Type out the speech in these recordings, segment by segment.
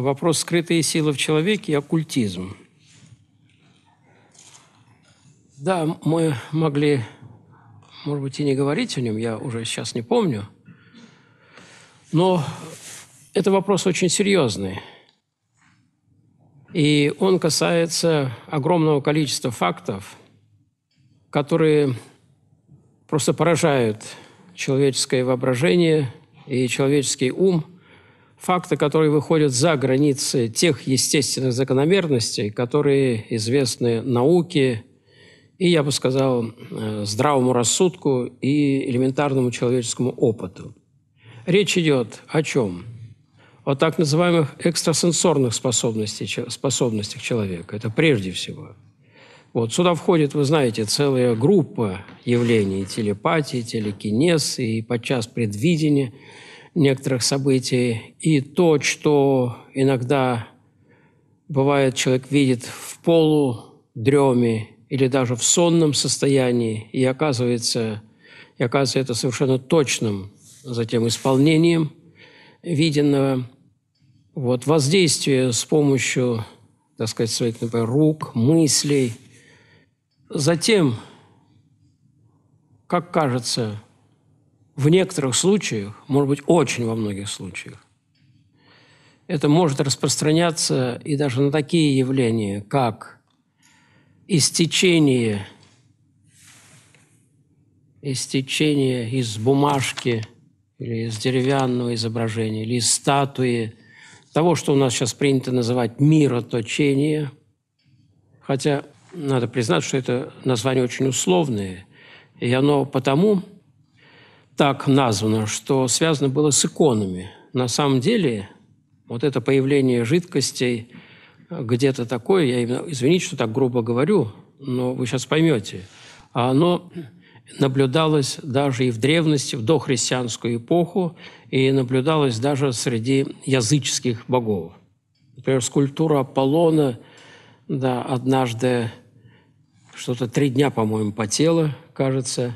вопрос «Скрытые силы в человеке» и оккультизм. Да, мы могли, может быть, и не говорить о нем, я уже сейчас не помню, но это вопрос очень серьезный. И он касается огромного количества фактов, которые просто поражают человеческое воображение и человеческий ум – факты, которые выходят за границы тех естественных закономерностей, которые известны науке и, я бы сказал, э, здравому рассудку и элементарному человеческому опыту. Речь идет о чем? О так называемых экстрасенсорных способностях, способностях человека. Это прежде всего. Вот сюда входит, вы знаете, целая группа явлений – телепатии, телекинез и подчас предвидения – некоторых событий, и то, что иногда бывает, человек видит в полудреме или даже в сонном состоянии, и оказывается, и оказывается это совершенно точным затем исполнением виденного. Вот воздействие с помощью, так сказать, своих, например, рук, мыслей. Затем, как кажется, в некоторых случаях, может быть, очень во многих случаях, это может распространяться и даже на такие явления, как истечение, истечение из бумажки или из деревянного изображения, или из статуи, того, что у нас сейчас принято называть мироточение. Хотя надо признать, что это название очень условное, и оно потому, так названо, что связано было с иконами. На самом деле, вот это появление жидкостей э, где-то такое, я извините, что так грубо говорю, но вы сейчас поймете, оно наблюдалось даже и в древности, в дохристианскую эпоху, и наблюдалось даже среди языческих богов. Например, скульптура Аполлона, да, однажды что-то три дня, по-моему, потела, кажется,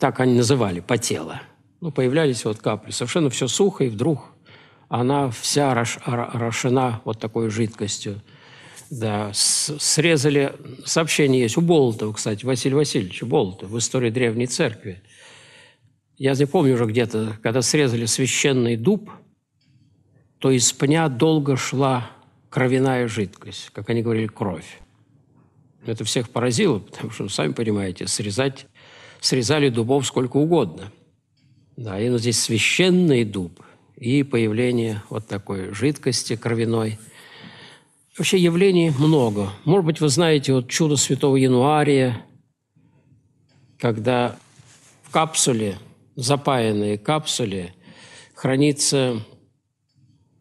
так они называли, потела. Ну, появлялись вот капли. Совершенно все сухо, и вдруг она вся рош, орошена вот такой жидкостью. Да, срезали, сообщение есть у Болотова, кстати, Василий Васильевич Болотова в истории Древней Церкви. Я не помню уже где-то, когда срезали священный дуб, то из пня долго шла кровяная жидкость, как они говорили, кровь. Это всех поразило, потому что, сами понимаете, срезать срезали дубов сколько угодно. Да, и вот здесь священный дуб и появление вот такой жидкости кровяной. Вообще явлений много. Может быть, вы знаете вот чудо святого Януария, когда в капсуле, запаянные капсуле, хранится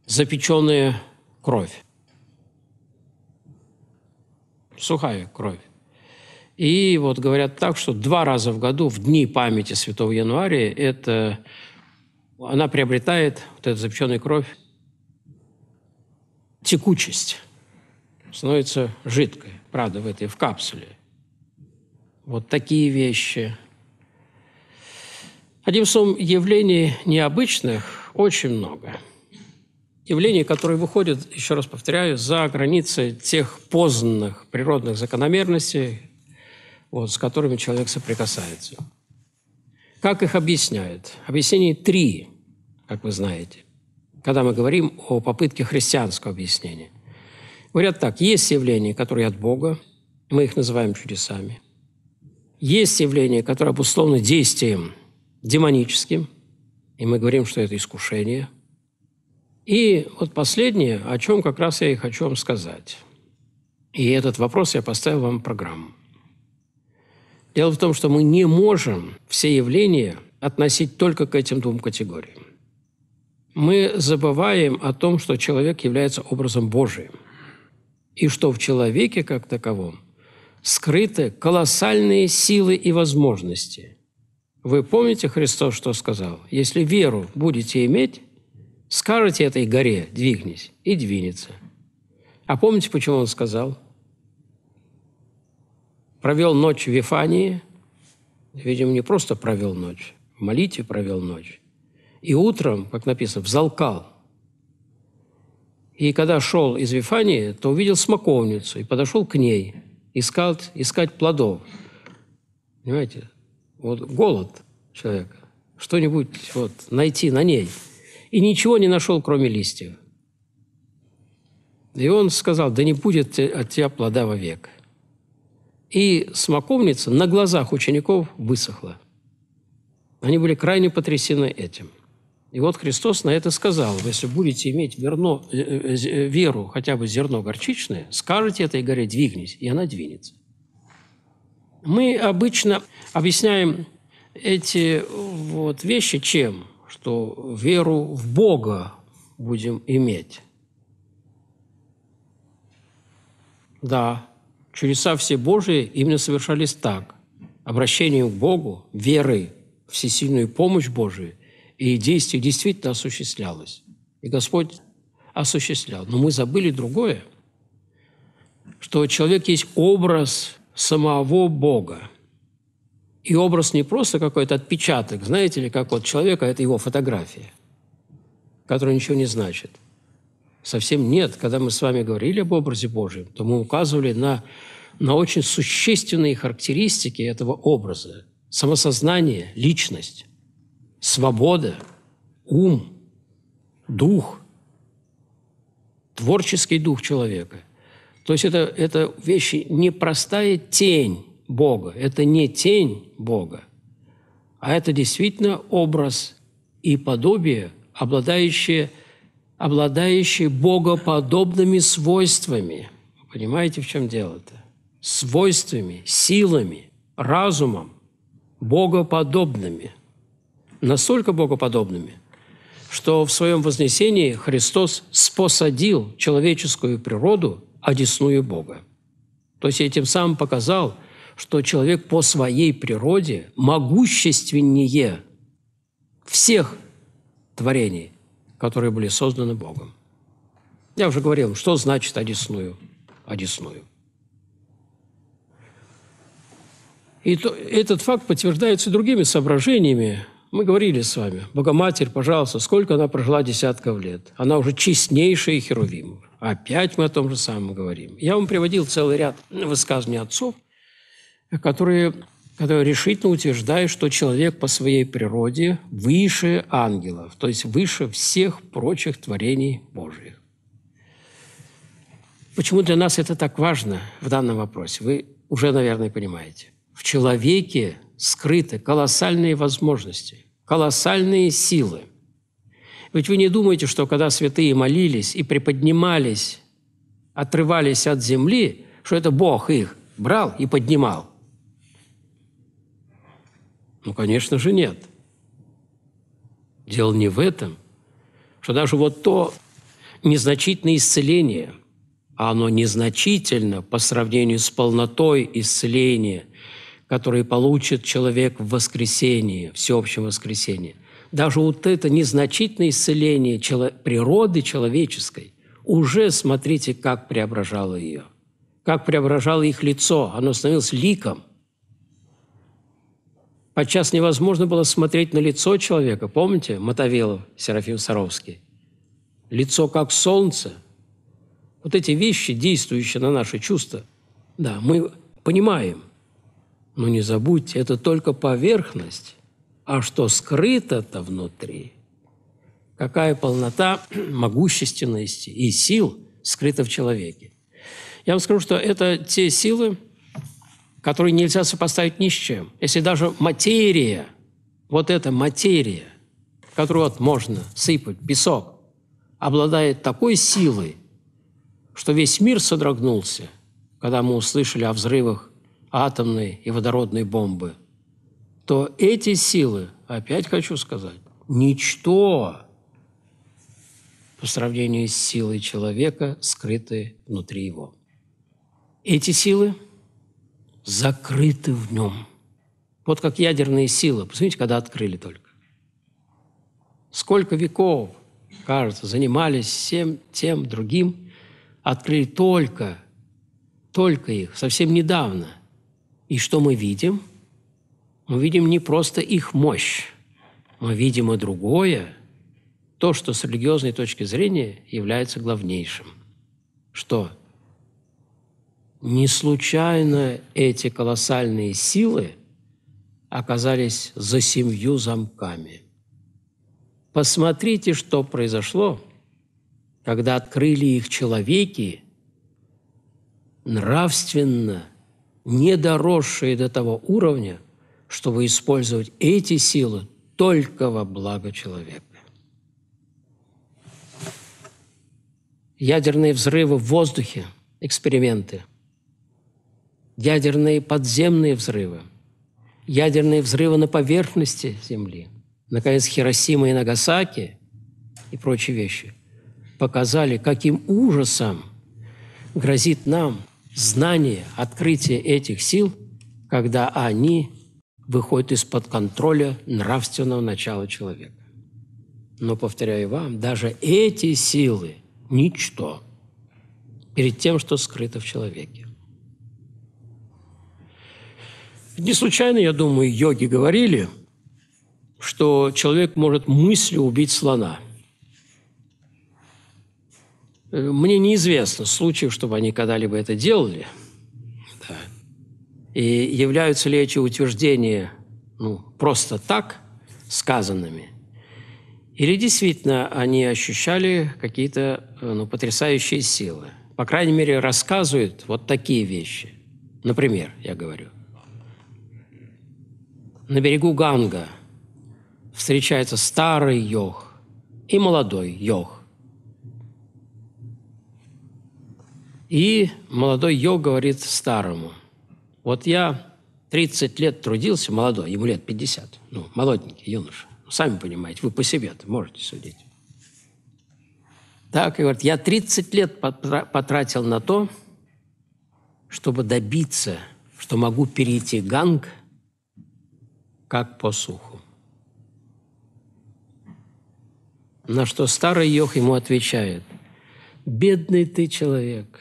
запеченная кровь. Сухая кровь. И вот говорят так, что два раза в году, в дни памяти Святого Января, это, она приобретает, вот эта запеченная кровь, текучесть, становится жидкой, правда, в этой, в капсуле. Вот такие вещи. Одним словом, явлений необычных очень много. Явлений, которые выходят, еще раз повторяю, за границы тех познанных природных закономерностей, вот, с которыми человек соприкасается. Как их объясняют? Объяснений три, как вы знаете, когда мы говорим о попытке христианского объяснения. Говорят так, есть явления, которые от Бога, мы их называем чудесами. Есть явления, которые обусловлены действием демоническим, и мы говорим, что это искушение. И вот последнее, о чем как раз я и хочу вам сказать. И этот вопрос я поставил вам в программу. Дело в том, что мы не можем все явления относить только к этим двум категориям. Мы забываем о том, что человек является образом Божиим, и что в человеке как таковом скрыты колоссальные силы и возможности. Вы помните, Христос что сказал? «Если веру будете иметь, скажете этой горе, двигнись, и двинется». А помните, почему Он сказал – провел ночь в Вифании, видимо, не просто провел ночь, в молитве провел ночь, и утром, как написано, взалкал. И когда шел из Вифании, то увидел смоковницу и подошел к ней, искал, искать плодов. Понимаете? Вот голод человека. Что-нибудь вот найти на ней. И ничего не нашел, кроме листьев. И он сказал, да не будет от тебя плода вовек. И смоковница на глазах учеников высохла. Они были крайне потрясены этим. И вот Христос на это сказал, если будете иметь верно, э, э, э, веру, хотя бы зерно горчичное, скажете этой горе «двигнись», и она двинется. Мы обычно объясняем эти вот вещи чем? Что веру в Бога будем иметь. Да, чудеса все Божии именно совершались так. Обращением к Богу, верой, всесильную помощь Божию, и действие действительно осуществлялось. И Господь осуществлял. Но мы забыли другое, что человек есть образ самого Бога. И образ не просто какой-то отпечаток, знаете ли, как вот человека, это его фотография, которая ничего не значит – Совсем нет. Когда мы с вами говорили об образе Божьем, то мы указывали на, на очень существенные характеристики этого образа. Самосознание, личность, свобода, ум, дух, творческий дух человека. То есть это, это вещи, непростая тень Бога. Это не тень Бога, а это действительно образ и подобие, обладающее обладающий богоподобными свойствами. Понимаете, в чем дело-то? Свойствами, силами, разумом, богоподобными. Настолько богоподобными, что в своем вознесении Христос спосадил человеческую природу, одесную Бога. То есть этим самым показал, что человек по своей природе могущественнее всех творений – которые были созданы Богом. Я уже говорил, что значит «одесную»? «Одесную». И то, этот факт подтверждается другими соображениями. Мы говорили с вами, Богоматерь, пожалуйста, сколько она прожила десятков лет? Она уже честнейшая Херувим. Опять мы о том же самом говорим. Я вам приводил целый ряд высказываний отцов, которые который решительно утверждает, что человек по своей природе выше ангелов, то есть выше всех прочих творений Божьих. Почему для нас это так важно в данном вопросе? Вы уже, наверное, понимаете. В человеке скрыты колоссальные возможности, колоссальные силы. Ведь вы не думаете, что когда святые молились и приподнимались, отрывались от земли, что это Бог их брал и поднимал. Ну, конечно же, нет. Дело не в этом, что даже вот то незначительное исцеление, а оно незначительно по сравнению с полнотой исцеления, которое получит человек в воскресении, всеобщем воскресении. даже вот это незначительное исцеление природы человеческой уже, смотрите, как преображало ее, как преображало их лицо, оно становилось ликом, Подчас невозможно было смотреть на лицо человека. Помните Мотовилов, Серафим Саровский? Лицо как солнце. Вот эти вещи, действующие на наши чувства, да, мы понимаем. Но не забудьте, это только поверхность. А что скрыто-то внутри? Какая полнота могущественности и сил скрыта в человеке? Я вам скажу, что это те силы, который нельзя сопоставить ни с чем. Если даже материя, вот эта материя, которую вот можно сыпать, песок, обладает такой силой, что весь мир содрогнулся, когда мы услышали о взрывах атомной и водородной бомбы, то эти силы, опять хочу сказать, ничто по сравнению с силой человека, скрытой внутри его. Эти силы – закрыты в нем. Вот как ядерные силы. Посмотрите, когда открыли только. Сколько веков, кажется, занимались всем тем, другим, открыли только, только их, совсем недавно. И что мы видим? Мы видим не просто их мощь, мы видим и другое, то, что с религиозной точки зрения является главнейшим. Что не случайно эти колоссальные силы оказались за семью замками. Посмотрите, что произошло, когда открыли их человеки, нравственно не доросшие до того уровня, чтобы использовать эти силы только во благо человека. Ядерные взрывы в воздухе, эксперименты – ядерные подземные взрывы, ядерные взрывы на поверхности Земли, наконец, Хиросима и Нагасаки и прочие вещи показали, каким ужасом грозит нам знание, открытие этих сил, когда они выходят из-под контроля нравственного начала человека. Но, повторяю вам, даже эти силы – ничто перед тем, что скрыто в человеке. Не случайно, я думаю, йоги говорили, что человек может мыслью убить слона. Мне неизвестно случаев, чтобы они когда-либо это делали. Да. И являются ли эти утверждения ну, просто так сказанными – или действительно они ощущали какие-то ну, потрясающие силы. По крайней мере, рассказывают вот такие вещи. Например, я говорю – на берегу Ганга встречается старый йог и молодой йог. И молодой йог говорит старому, вот я 30 лет трудился, молодой, ему лет 50, ну, молоденький, юноша, ну, сами понимаете, вы по себе можете судить. Так, и говорит, я 30 лет потратил на то, чтобы добиться, что могу перейти Ганг – как по суху. На что старый Йох ему отвечает, «Бедный ты человек,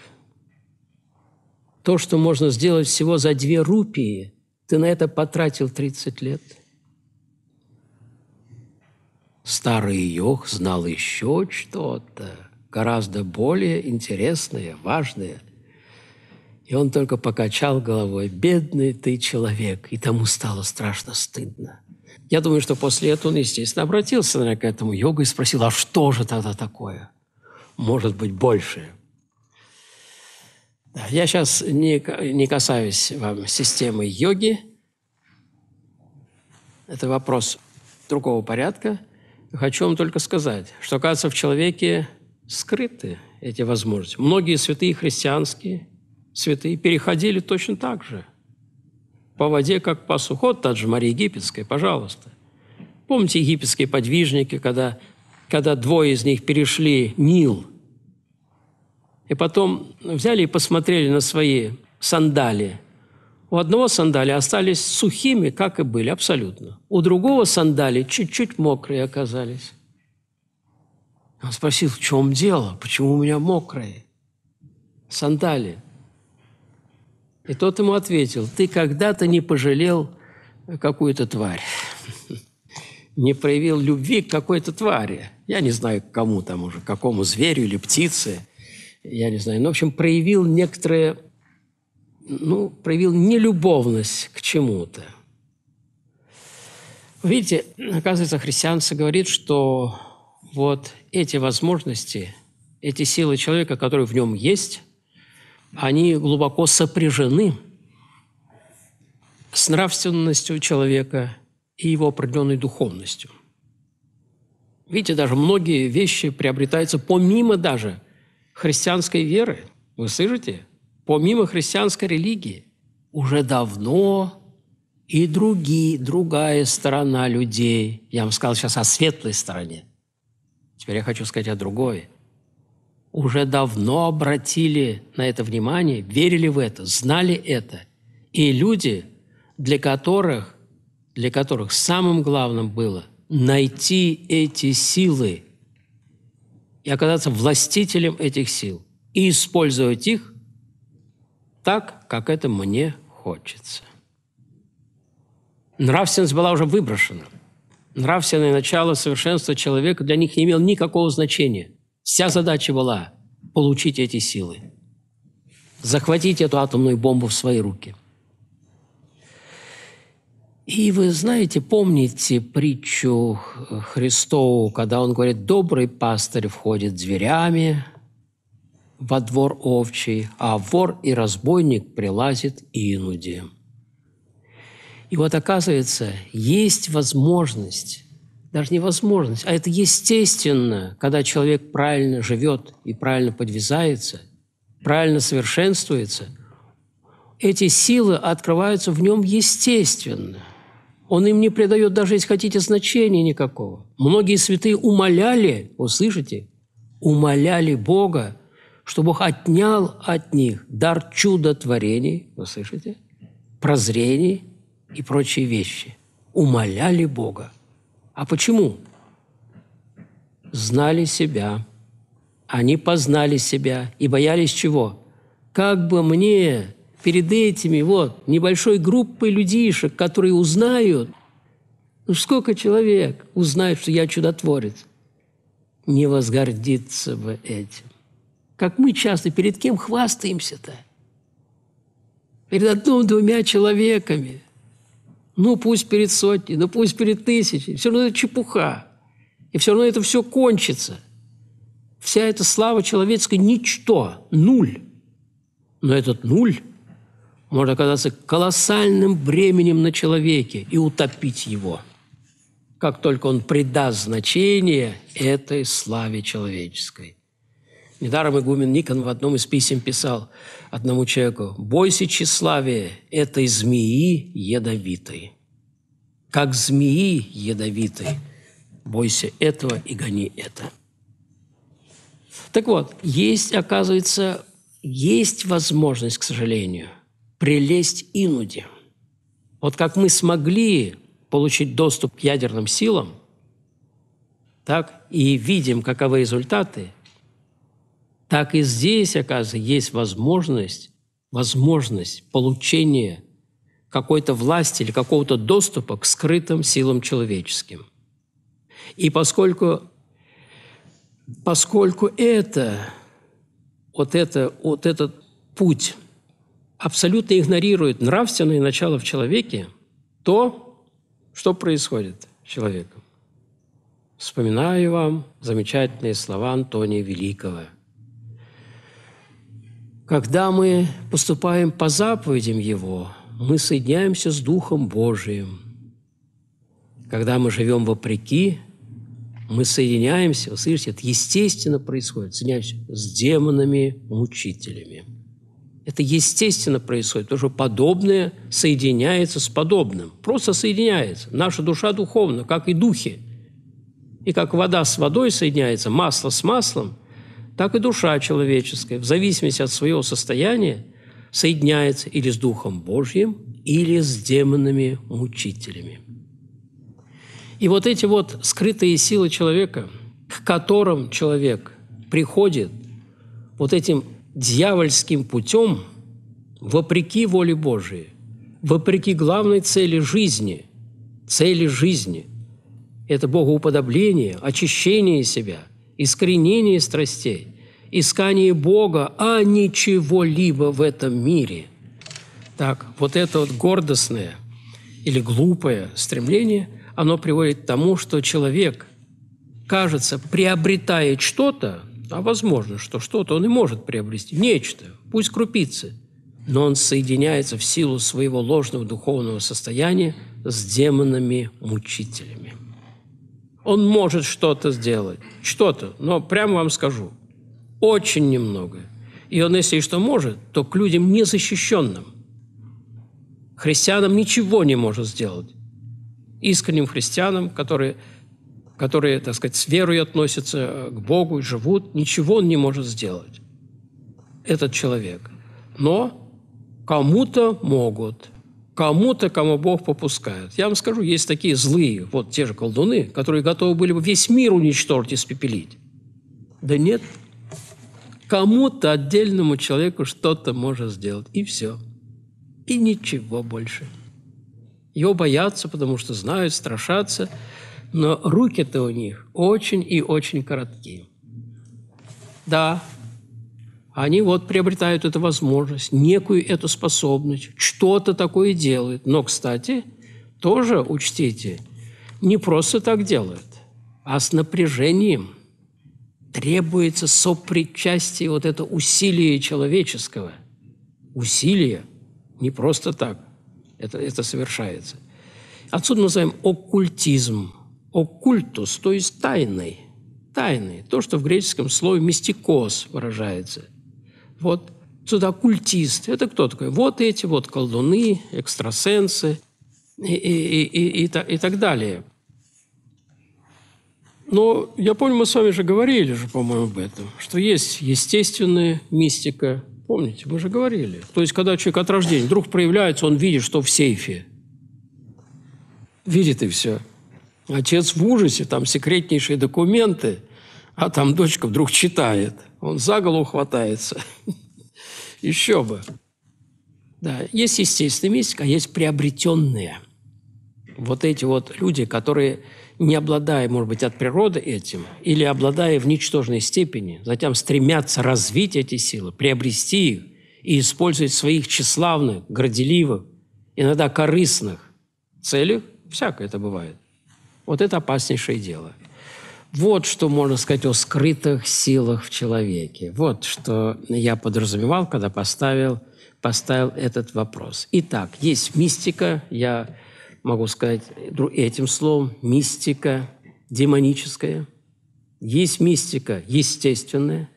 то, что можно сделать всего за две рупии, ты на это потратил 30 лет». Старый Йох знал еще что-то, гораздо более интересное, важное – и он только покачал головой. «Бедный ты человек!» И тому стало страшно стыдно. Я думаю, что после этого он, естественно, обратился наверное, к этому йогу и спросил, а что же тогда такое? Может быть, большее. Да, я сейчас не, не касаюсь вам системы йоги. Это вопрос другого порядка. Хочу вам только сказать, что, кажется, в человеке скрыты эти возможности. Многие святые христианские – святые переходили точно так же. По воде, как по сухот. суху. же Мария египетская, пожалуйста. Помните египетские подвижники, когда, когда двое из них перешли Нил, и потом взяли и посмотрели на свои сандалии. У одного сандалии остались сухими, как и были, абсолютно. У другого сандалии чуть-чуть мокрые оказались. Он спросил, в чем дело, почему у меня мокрые сандалии? И тот ему ответил, ты когда-то не пожалел какую-то тварь, не проявил любви к какой-то твари. Я не знаю, к кому там уже, к какому зверю или птице, я не знаю. Но ну, в общем, проявил некоторое, ну, проявил нелюбовность к чему-то. Видите, оказывается, христианство говорит, что вот эти возможности, эти силы человека, которые в нем есть, они глубоко сопряжены с нравственностью человека и его определенной духовностью. Видите, даже многие вещи приобретаются помимо даже христианской веры. Вы слышите? Помимо христианской религии. Уже давно и другие, другая сторона людей. Я вам сказал сейчас о светлой стороне. Теперь я хочу сказать о другой – уже давно обратили на это внимание, верили в это, знали это. И люди, для которых, для которых самым главным было найти эти силы и оказаться властителем этих сил и использовать их так, как это мне хочется. Нравственность была уже выброшена. Нравственное начало совершенства человека для них не имело никакого значения. Вся задача была получить эти силы, захватить эту атомную бомбу в свои руки. И вы знаете, помните притчу Христову, когда он говорит, «Добрый пастырь входит зверями во двор овчий, а вор и разбойник прилазит инуди». И вот оказывается, есть возможность даже невозможность. а это естественно, когда человек правильно живет и правильно подвязается, правильно совершенствуется, эти силы открываются в нем естественно. Он им не придает даже, если хотите, значения никакого. Многие святые умоляли, услышите, умоляли Бога, что Бог отнял от них дар чудотворений, вы слышите, прозрений и прочие вещи. Умоляли Бога. А почему? Знали себя. Они познали себя и боялись чего? Как бы мне перед этими вот небольшой группой людишек, которые узнают, ну сколько человек узнает, что я чудотворец? Не возгордиться бы этим. Как мы часто перед кем хвастаемся-то? Перед одним-двумя человеками – ну, пусть перед сотней, ну, пусть перед тысячей. Все равно это чепуха. И все равно это все кончится. Вся эта слава человеческая – ничто, нуль. Но этот нуль может оказаться колоссальным бременем на человеке и утопить его, как только он придаст значение этой славе человеческой. Недаром игумен Никон в одном из писем писал одному человеку, «Бойся тщеславия этой змеи ядовитой». Как змеи ядовитой, бойся этого и гони это. Так вот, есть, оказывается, есть возможность, к сожалению, прилезть инуди. Вот как мы смогли получить доступ к ядерным силам, так и видим, каковы результаты – так и здесь, оказывается, есть возможность, возможность получения какой-то власти или какого-то доступа к скрытым силам человеческим. И поскольку, поскольку это, вот, это, вот этот путь абсолютно игнорирует нравственное начало в человеке, то что происходит с человеком? Вспоминаю вам замечательные слова Антония Великого – когда мы поступаем по заповедям Его, мы соединяемся с Духом Божиим. Когда мы живем вопреки, мы соединяемся, вы слышите, это естественно происходит, соединяемся с демонами-мучителями. Это естественно происходит, потому что подобное соединяется с подобным. Просто соединяется. Наша душа духовна, как и духи. И как вода с водой соединяется, масло с маслом – так и душа человеческая, в зависимости от своего состояния, соединяется или с Духом Божьим, или с демонами-мучителями. И вот эти вот скрытые силы человека, к которым человек приходит вот этим дьявольским путем, вопреки воле Божией, вопреки главной цели жизни, цели жизни – это богоуподобление, очищение себя – искоренение страстей, искание Бога, а ничего-либо в этом мире. Так, вот это вот гордостное или глупое стремление, оно приводит к тому, что человек, кажется, приобретает что-то, а возможно, что что-то он и может приобрести, нечто, пусть крупицы, но он соединяется в силу своего ложного духовного состояния с демонами-мучителями. Он может что-то сделать, что-то, но прямо вам скажу, очень немного. И он, если и что может, то к людям незащищенным. Христианам ничего не может сделать. Искренним христианам, которые, которые, так сказать, с верой относятся э, к Богу и живут, ничего он не может сделать, этот человек. Но кому-то могут – кому-то, кому Бог попускает. Я вам скажу, есть такие злые, вот те же колдуны, которые готовы были бы весь мир уничтожить, и спепелить. Да нет, кому-то отдельному человеку что-то может сделать, и все. И ничего больше. Его боятся, потому что знают, страшатся, но руки-то у них очень и очень короткие. Да, они вот приобретают эту возможность, некую эту способность, что-то такое делают. Но, кстати, тоже учтите, не просто так делают, а с напряжением. Требуется сопричастие, вот это усилие человеческого. Усилие не просто так это, это совершается. Отсюда мы называем оккультизм. Оккультус, то есть тайный. Тайный. То, что в греческом слове «мистикос» выражается – вот сюда культист. Это кто такой? Вот эти вот колдуны, экстрасенсы и, и, и, и, и, и так далее. Но я помню, мы с вами же говорили же, по-моему, об этом, что есть естественная мистика. Помните, мы же говорили. То есть, когда человек от рождения вдруг проявляется, он видит, что в сейфе. Видит и все. Отец в ужасе, там секретнейшие документы, а там дочка вдруг читает. Он за голову хватается. Еще бы. Да, есть естественный мистика, а есть приобретенные. Вот эти вот люди, которые, не обладая, может быть, от природы этим, или обладая в ничтожной степени, затем стремятся развить эти силы, приобрести их и использовать своих тщеславных, горделивых, иногда корыстных целях, всякое это бывает. Вот это опаснейшее дело. Вот что можно сказать о скрытых силах в человеке. Вот что я подразумевал, когда поставил, поставил этот вопрос. Итак, есть мистика, я могу сказать этим словом, мистика демоническая. Есть мистика естественная,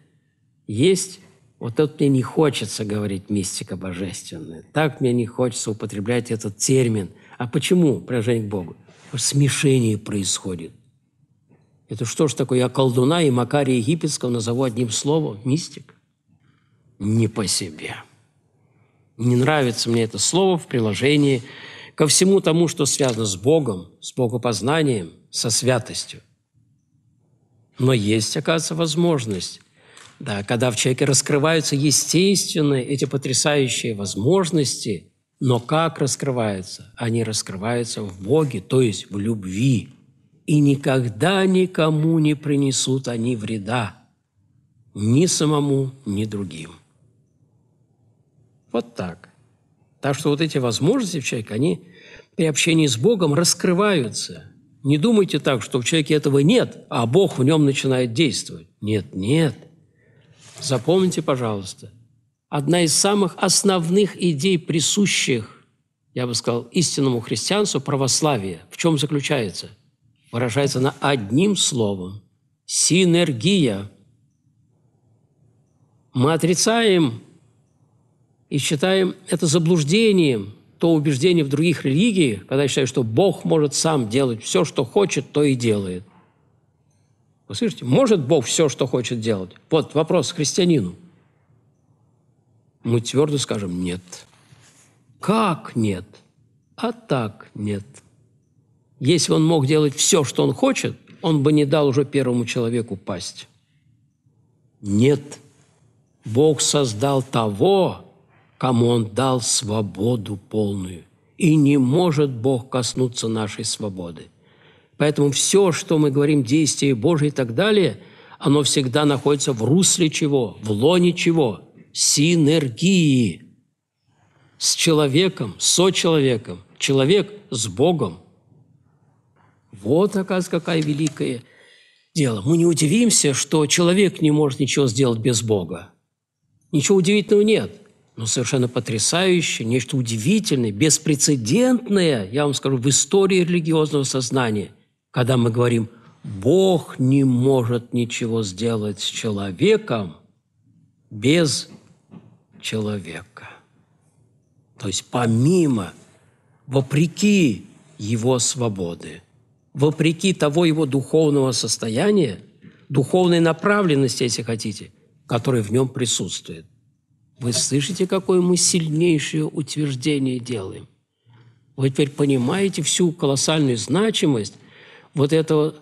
есть вот тут мне не хочется говорить мистика божественная. Так мне не хочется употреблять этот термин. А почему приложение к Богу? Смешение происходит это что ж такое, я колдуна и Макария Египетского назову одним словом? Мистик? Не по себе. Не нравится мне это слово в приложении ко всему тому, что связано с Богом, с богопознанием, со святостью. Но есть, оказывается, возможность, да, когда в человеке раскрываются естественные эти потрясающие возможности, но как раскрываются? Они раскрываются в Боге, то есть в любви – и никогда никому не принесут они вреда, ни самому, ни другим. Вот так. Так что вот эти возможности в человеке, они при общении с Богом раскрываются. Не думайте так, что в человеке этого нет, а Бог в нем начинает действовать. Нет, нет. Запомните, пожалуйста, одна из самых основных идей, присущих, я бы сказал, истинному христианству православия, в чем заключается – выражается на одним словом – синергия. Мы отрицаем и считаем это заблуждением, то убеждение в других религиях, когда считают, что Бог может сам делать все, что хочет, то и делает. Вы слышите, может Бог все, что хочет делать? Вот вопрос к христианину. Мы твердо скажем «нет». Как нет? А так нет. Если он мог делать все, что он хочет, он бы не дал уже первому человеку пасть. Нет. Бог создал того, кому он дал свободу полную. И не может Бог коснуться нашей свободы. Поэтому все, что мы говорим, действия Божие и так далее, оно всегда находится в русле чего, в лоне чего? Синергии с человеком, со человеком, человек с Богом – вот, оказывается, какая великая дело. Мы не удивимся, что человек не может ничего сделать без Бога. Ничего удивительного нет. Но ну, совершенно потрясающее, нечто удивительное, беспрецедентное, я вам скажу, в истории религиозного сознания, когда мы говорим, Бог не может ничего сделать с человеком без человека. То есть помимо, вопреки его свободы – вопреки того его духовного состояния, духовной направленности, если хотите, которая в нем присутствует. Вы слышите, какое мы сильнейшее утверждение делаем? Вы теперь понимаете всю колоссальную значимость вот этого,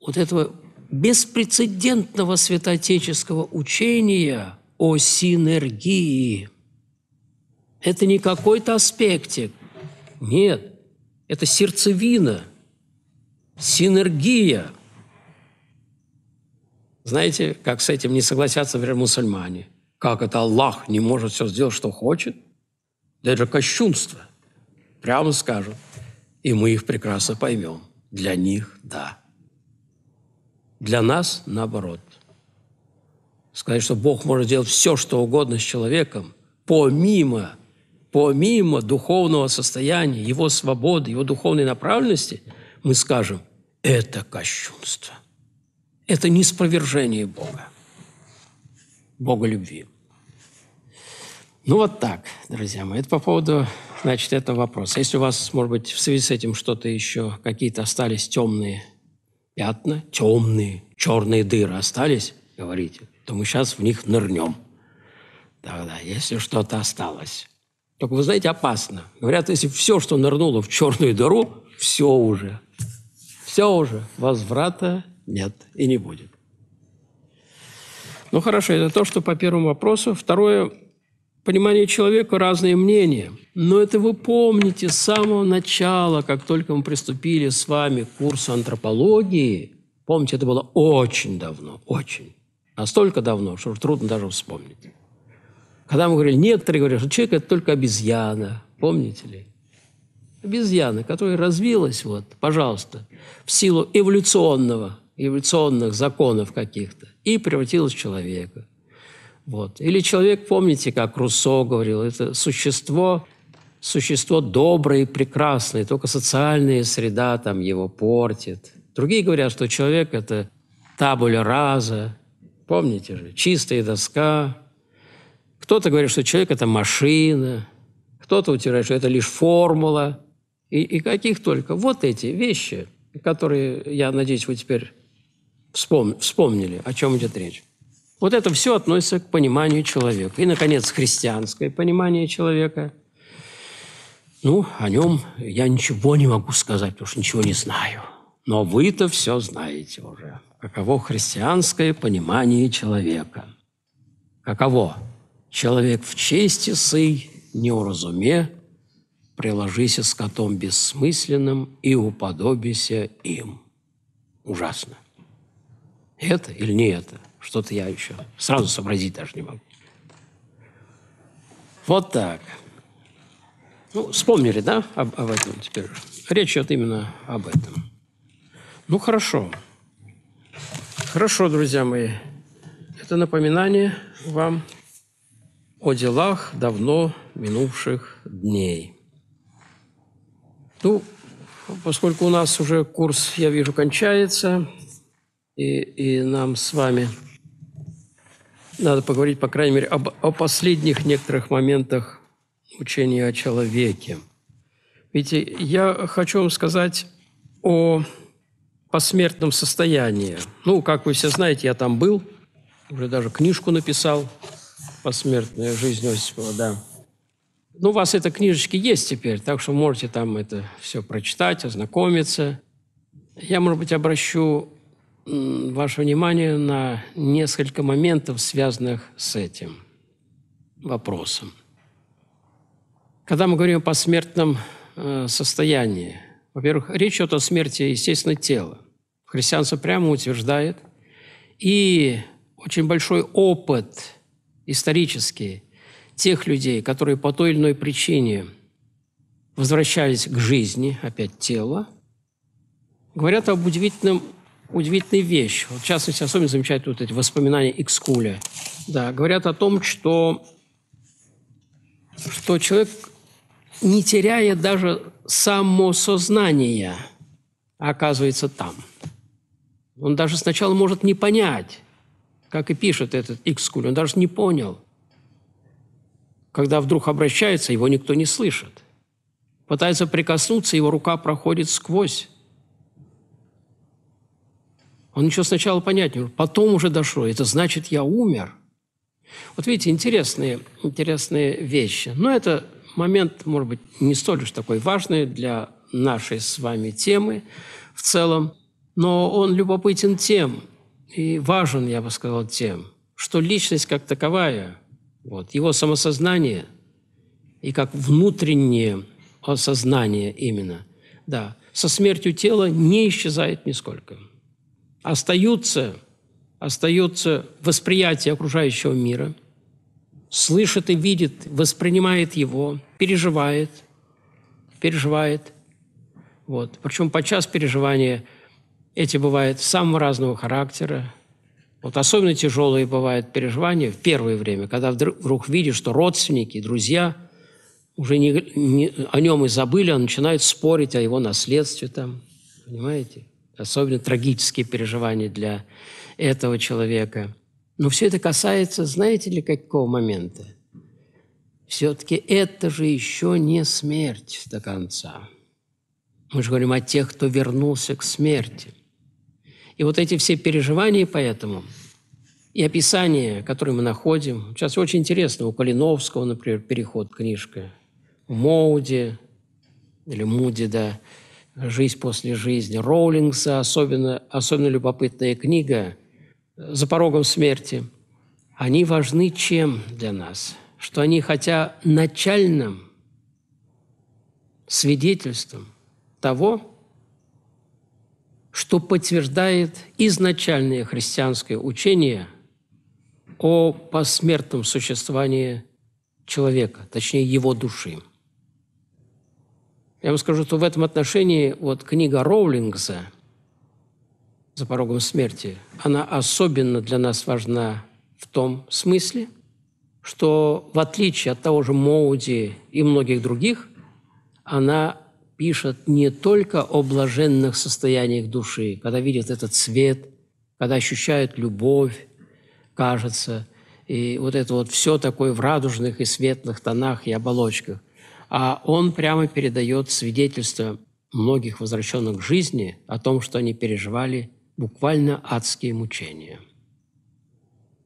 вот этого беспрецедентного святоотеческого учения о синергии. Это не какой-то аспектик. Нет, это сердцевина – синергия. Знаете, как с этим не согласятся, например, мусульмане. Как это Аллах не может все сделать, что хочет? Да это кощунство. Прямо скажут. И мы их прекрасно поймем. Для них – да. Для нас – наоборот. Сказать, что Бог может делать все, что угодно с человеком, помимо, помимо духовного состояния, его свободы, его духовной направленности, мы скажем – это кощунство. Это неспровержение Бога. Бога любви. Ну вот так, друзья мои. Это по поводу, значит, этого вопроса. Если у вас, может быть, в связи с этим что-то еще, какие-то остались темные пятна, темные, черные дыры остались, говорите, то мы сейчас в них нырнем. Тогда, если что-то осталось. Только, вы знаете, опасно. Говорят, если все, что нырнуло в черную дыру, все уже – все уже, возврата нет и не будет. Ну хорошо, это то, что по первому вопросу. Второе, понимание человека, разные мнения. Но это вы помните с самого начала, как только мы приступили с вами к курсу антропологии. Помните, это было очень давно, очень. Настолько давно, что трудно даже вспомнить. Когда мы говорили, некоторые говорят, что человек – это только обезьяна. Помните ли? обезьяна, которая развилась, вот, пожалуйста, в силу эволюционного, эволюционных законов каких-то, и превратилась в человека. Вот. Или человек, помните, как Руссо говорил, это существо, существо доброе и прекрасное, только социальная среда там его портит. Другие говорят, что человек – это табуля раза, помните же, чистая доска. Кто-то говорит, что человек – это машина, кто-то утверждает, что это лишь формула и, и каких только. Вот эти вещи, которые, я надеюсь, вы теперь вспом вспомнили, о чем идет речь. Вот это все относится к пониманию человека. И, наконец, христианское понимание человека. Ну, о нем я ничего не могу сказать, потому что ничего не знаю. Но вы-то все знаете уже. Каково христианское понимание человека? Каково? Человек в чести сый, не уразуме, приложися с котом бессмысленным и уподобися им». Ужасно. Это или не это? Что-то я еще сразу сообразить даже не могу. Вот так. Ну, вспомнили, да, об, об этом теперь? Речь идет именно об этом. Ну, хорошо. Хорошо, друзья мои. Это напоминание вам о делах давно минувших дней. Ну, поскольку у нас уже курс, я вижу, кончается, и, и нам с вами надо поговорить, по крайней мере, об, о последних некоторых моментах учения о человеке. Видите, я хочу вам сказать о посмертном состоянии. Ну, как вы все знаете, я там был, уже даже книжку написал «Посмертная жизнь Осипова», да. Ну, у вас эта книжечка есть теперь, так что можете там это все прочитать, ознакомиться. Я, может быть, обращу ваше внимание на несколько моментов, связанных с этим вопросом. Когда мы говорим о посмертном э, состоянии, во-первых, речь идет о смерти, естественно, тела. Христианство прямо утверждает. И очень большой опыт исторический – тех людей, которые по той или иной причине возвращались к жизни, опять тело, говорят об удивительном удивительной вещи. Вот, в частности, особенно замечательны вот эти воспоминания Икскуля. Да, говорят о том, что, что человек, не теряя даже самосознания, оказывается там. Он даже сначала может не понять, как и пишет этот Икскуль, он даже не понял – когда вдруг обращается, его никто не слышит. Пытается прикоснуться, его рука проходит сквозь. Он еще сначала понять не может, потом уже дошло. Это значит, я умер. Вот видите, интересные, интересные вещи. Но это момент, может быть, не столь уж такой важный для нашей с вами темы в целом, но он любопытен тем, и важен, я бы сказал, тем, что личность как таковая – вот. Его самосознание и как внутреннее осознание именно, да, со смертью тела не исчезает нисколько. Остаются, остаются восприятие окружающего мира, слышит и видит, воспринимает его, переживает, переживает. Вот. Причем подчас переживания эти бывают самого разного характера, вот особенно тяжелые бывают переживания в первое время, когда вдруг видишь, что родственники, друзья уже не, не, о нем и забыли, а начинают спорить о его наследстве там, понимаете? Особенно трагические переживания для этого человека. Но все это касается, знаете ли, какого момента? Все-таки это же еще не смерть до конца. Мы же говорим о тех, кто вернулся к смерти – и вот эти все переживания поэтому и описания, которые мы находим, сейчас очень интересно, у Калиновского, например, переход книжка, в Моуде, или Муди, да, «Жизнь после жизни», Роулингса, особенно, особенно любопытная книга «За порогом смерти». Они важны чем для нас? Что они, хотя начальным свидетельством того, что подтверждает изначальное христианское учение о посмертном существовании человека, точнее его души. Я вам скажу, что в этом отношении вот книга Роулингса «За порогом смерти», она особенно для нас важна в том смысле, что в отличие от того же Моуди и многих других, она пишет не только о блаженных состояниях души, когда видят этот свет, когда ощущают любовь, кажется, и вот это вот все такое в радужных и светлых тонах и оболочках. А он прямо передает свидетельство многих возвращенных к жизни о том, что они переживали буквально адские мучения.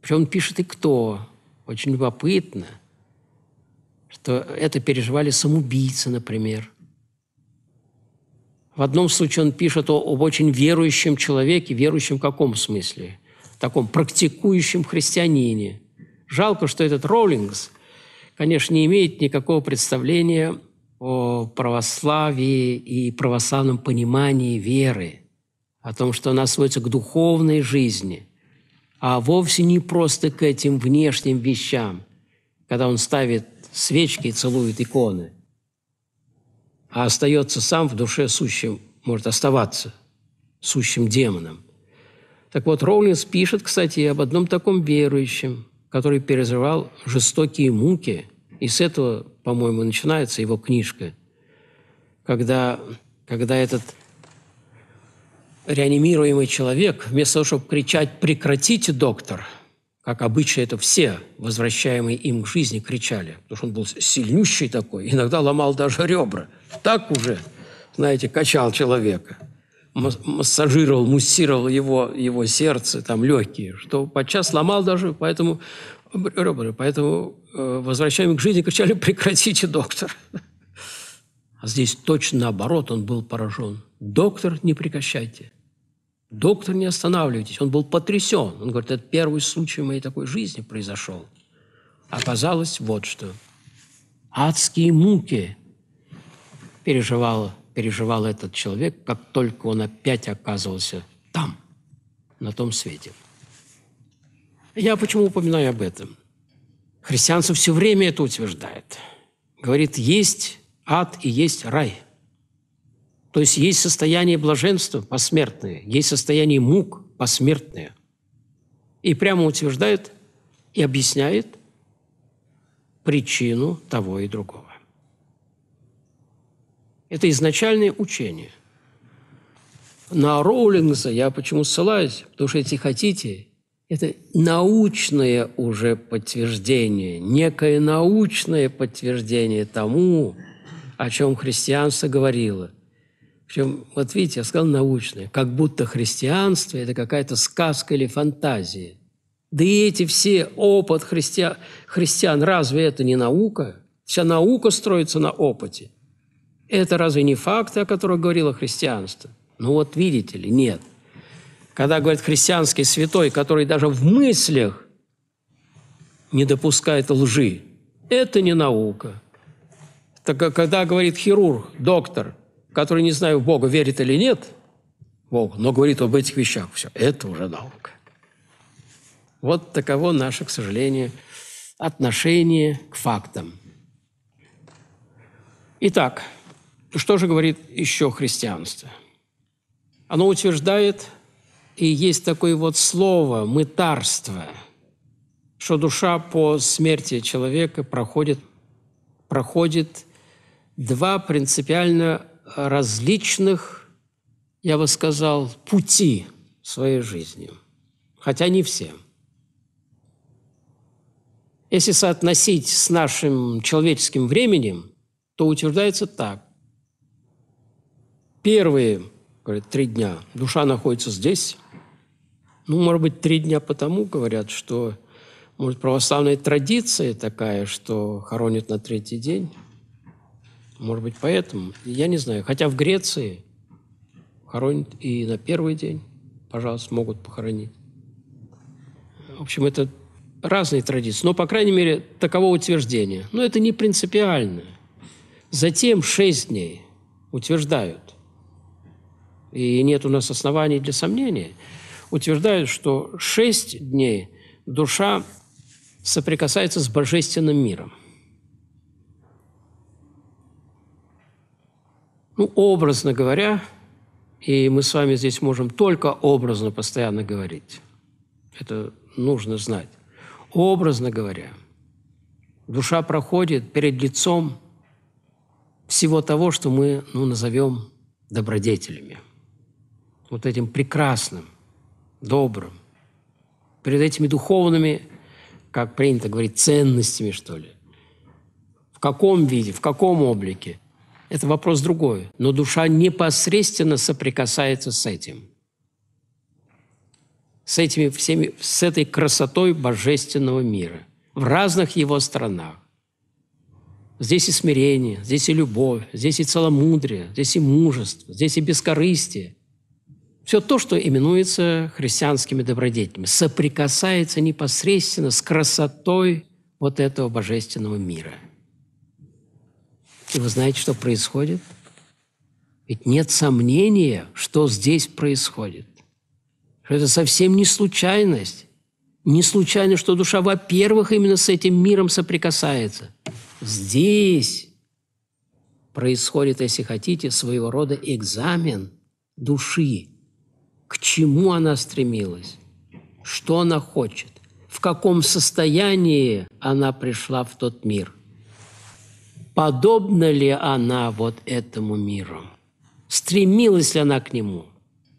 Причем он пишет и кто. Очень любопытно, что это переживали самоубийцы, например – в одном случае он пишет о, об очень верующем человеке, верующем в каком смысле? таком практикующем христианине. Жалко, что этот Роллингс, конечно, не имеет никакого представления о православии и православном понимании веры, о том, что она сводится к духовной жизни, а вовсе не просто к этим внешним вещам, когда он ставит свечки и целует иконы а остается сам в душе сущим, может оставаться сущим демоном. Так вот, Роулинс пишет, кстати, об одном таком верующем, который переживал жестокие муки, и с этого, по-моему, начинается его книжка, когда, когда этот реанимируемый человек, вместо того, чтобы кричать «прекратите, доктор», как обычно это все, возвращаемые им к жизни, кричали, потому что он был сильнющий такой, иногда ломал даже ребра так уже, знаете, качал человека, массажировал, муссировал его, его сердце, там, легкие, что подчас ломал даже, поэтому ребра. Поэтому э, возвращаем к жизни, кричали, прекратите, доктор. А здесь точно наоборот, он был поражен. Доктор, не прекращайте. Доктор, не останавливайтесь. Он был потрясен. Он говорит, это первый случай в моей такой жизни произошел. Оказалось вот что. Адские муки переживал, переживал этот человек, как только он опять оказывался там, на том свете. Я почему упоминаю об этом? Христианство все время это утверждает. Говорит, есть ад и есть рай. То есть есть состояние блаженства посмертное, есть состояние мук посмертное. И прямо утверждает и объясняет причину того и другого. Это изначальное учение. На Роулингса я почему ссылаюсь? Потому что, если хотите, это научное уже подтверждение, некое научное подтверждение тому, о чем христианство говорило. Причем, вот видите, я сказал научное, как будто христианство – это какая-то сказка или фантазия. Да и эти все опыт христиан, христиан, разве это не наука? Вся наука строится на опыте. Это разве не факты, о которых говорило христианство? Ну вот видите ли, нет. Когда говорит христианский святой, который даже в мыслях не допускает лжи, это не наука. Так а когда говорит хирург, доктор, который, не знаю, в Бога верит или нет, Бог, но говорит об этих вещах, все, это уже наука. Вот таково наше, к сожалению, отношение к фактам. Итак, то что же говорит еще христианство? Оно утверждает, и есть такое вот слово «мытарство», что душа по смерти человека проходит, проходит два принципиально различных, я бы сказал, пути своей жизни. Хотя не все. Если соотносить с нашим человеческим временем, то утверждается так первые говорят, три дня душа находится здесь. Ну, может быть, три дня потому, говорят, что, может, православная традиция такая, что хоронят на третий день. Может быть, поэтому. Я не знаю. Хотя в Греции хоронят и на первый день, пожалуйста, могут похоронить. В общем, это разные традиции. Но, по крайней мере, таково утверждение. Но это не принципиально. Затем шесть дней утверждают и нет у нас оснований для сомнения, утверждают, что шесть дней душа соприкасается с божественным миром. Ну, образно говоря, и мы с вами здесь можем только образно постоянно говорить. Это нужно знать. Образно говоря, душа проходит перед лицом всего того, что мы ну, назовем добродетелями вот этим прекрасным, добрым, перед этими духовными, как принято говорить, ценностями, что ли. В каком виде, в каком облике? Это вопрос другой. Но душа непосредственно соприкасается с этим. С, этими всеми, с этой красотой божественного мира. В разных его странах. Здесь и смирение, здесь и любовь, здесь и целомудрие, здесь и мужество, здесь и бескорыстие, все то, что именуется христианскими добродетелями, соприкасается непосредственно с красотой вот этого божественного мира. И вы знаете, что происходит? Ведь нет сомнения, что здесь происходит. Что это совсем не случайность. Не случайно, что душа, во-первых, именно с этим миром соприкасается. Здесь происходит, если хотите, своего рода экзамен души – к чему она стремилась, что она хочет, в каком состоянии она пришла в тот мир. Подобна ли она вот этому миру? Стремилась ли она к нему?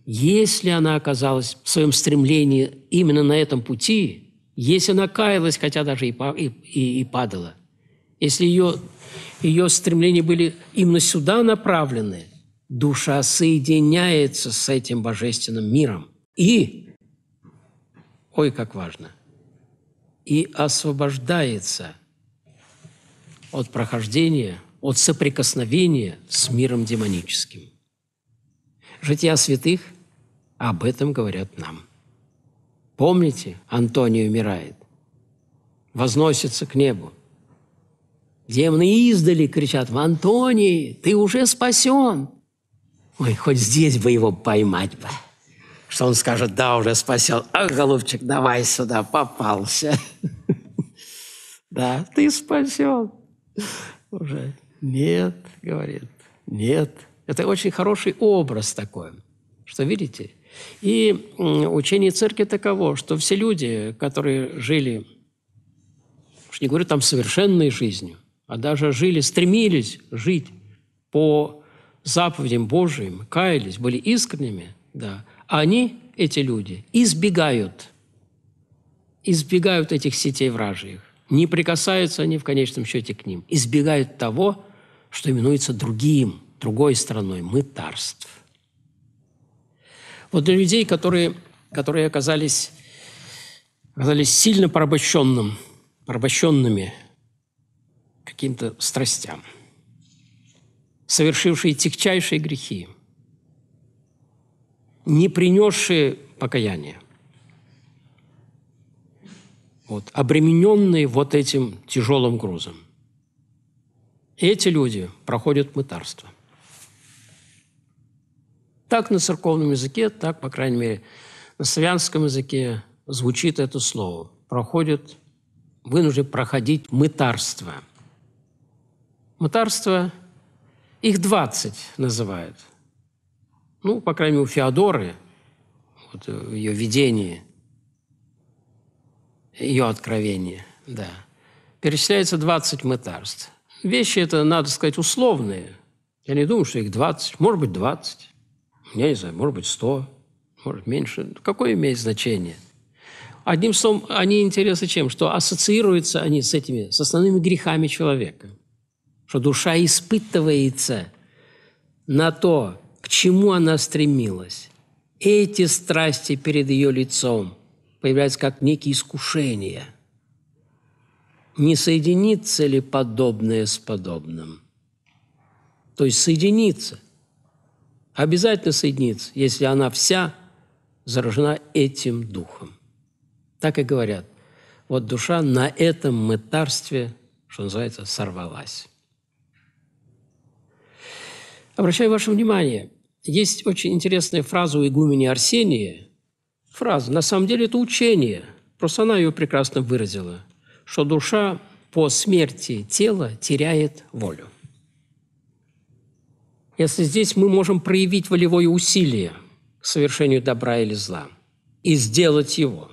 Если она оказалась в своем стремлении именно на этом пути, если она каялась, хотя даже и, падала, если ее, ее стремления были именно сюда направлены – душа соединяется с этим божественным миром. И, ой, как важно, и освобождается от прохождения, от соприкосновения с миром демоническим. Жития святых об этом говорят нам. Помните, Антоний умирает, возносится к небу. Демоны издали кричат, «Антоний, ты уже спасен, Ой, хоть здесь бы его поймать бы. Что он скажет, да, уже спасен. А, голубчик, давай сюда, попался. Да, ты спасен. Уже нет, говорит, нет. Это очень хороший образ такой, что видите. И учение церкви таково, что все люди, которые жили, уж не говорю там совершенной жизнью, а даже жили, стремились жить по заповедям Божиим, каялись, были искренними, да, они, эти люди, избегают, избегают этих сетей вражьих. Не прикасаются они в конечном счете к ним. Избегают того, что именуется другим, другой страной, мытарств. Вот для людей, которые, которые оказались, оказались сильно порабощенным, порабощенными каким-то страстям – совершившие тягчайшие грехи, не принесшие покаяния, вот, обремененные вот этим тяжелым грузом. Эти люди проходят мытарство. Так на церковном языке, так, по крайней мере, на славянском языке звучит это слово. Проходят, вынуждены проходить мытарство. Мытарство – их 20 называют. Ну, по крайней мере, у Феодоры, вот э, ее видении, ее откровение, да, перечисляется 20 мытарств. Вещи это, надо сказать, условные. Я не думаю, что их 20, может быть, 20. Я не знаю, может быть, 100, может, меньше. Какое имеет значение? Одним словом, они интересны чем? Что ассоциируются они с этими, с основными грехами человека – что душа испытывается на то, к чему она стремилась. Эти страсти перед ее лицом появляются как некие искушения. Не соединится ли подобное с подобным? То есть соединится, Обязательно соединится, если она вся заражена этим духом. Так и говорят. Вот душа на этом мытарстве, что называется, сорвалась. Обращаю ваше внимание, есть очень интересная фраза у игумени Арсения. Фраза, на самом деле, это учение. Просто она ее прекрасно выразила, что душа по смерти тела теряет волю. Если здесь мы можем проявить волевое усилие к совершению добра или зла и сделать его,